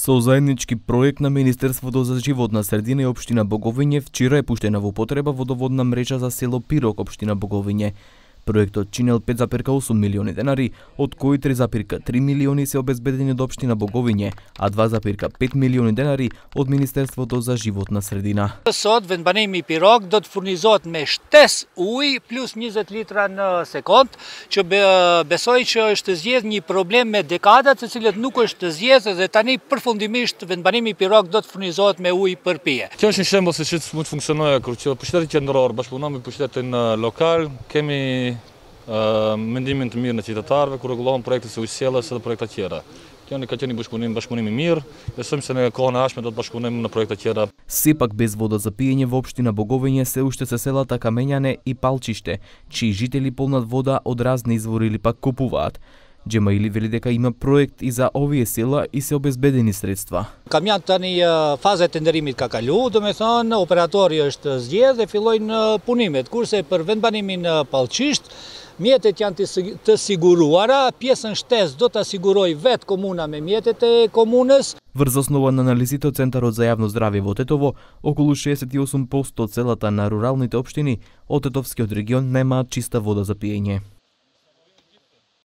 Со заеднички проект на Министерството за животна средина и Обштина Боговиње вчера е пуштена во потреба водоводна мрежа за село Пирок, Обштина Боговиње. Projekto qinel 5,8 milioni denari, od koji 3,3 milioni se obezbedenje do opština Bogovinje, a 2,5 milioni denari od Ministerstvo do za životna sredina. Sot vendbanimi pirog do të furnizot me shtes uj plus 20 litra në sekund, që besoj që është zjedh një problem me dekadat, se cilët nuk është të zjedh dhe tani përfundimisht vendbanimi pirog do të furnizot me uj për pije. Kjo është një shembo se që të mund të funksionoja, kërë që pështetit qëndëror, bashkëpunami pështetit në lokal, kemi Ehm, mendimin të mirë në qitetarve, ku rregullohen projekte se ujselës dhe projekte tjera. Kjo në ka qeni bashkëpunim, bashkëpunim i mirë, dhe sëmë se në kohën e ashme do të bashkëpunim në projekte tjera. Si pak bez vodët zë pijenje vë opshti në bogovenje se ushte se sela të kamenjane i palqishte, që i zhiteli polnat voda od razne në izvorili pak kupuvat. Gjema ili veli deka ima projekt i za ovje sila i se obezbedeni sredstva. Kam janë të një faze të ndërimit ka kalu, do me thonë, operatori është dhe fillojnë punimet, kurse për vendbanimin palqisht, Мијетет јан те сигуруара, пјесен штес до та сигурој вет комуна мијетете е комунес. Врз основа на анализите од Центарот за јавно здравје во Тетово, околу 68% од селата на руралните општини од Тетовскиот регион немаат чиста вода за пиење.